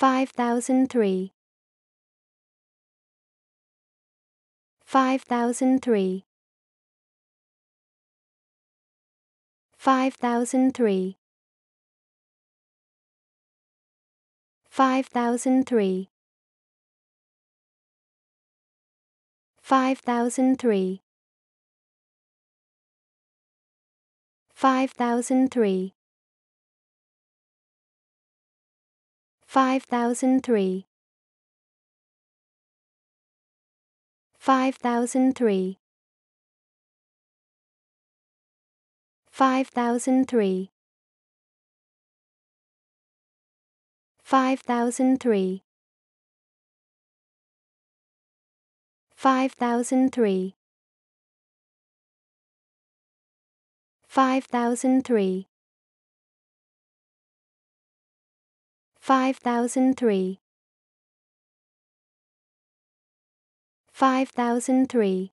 5003 5003 5003 5003 5003 5003 5003 5003 5003 5003 5003 5003 5003 5003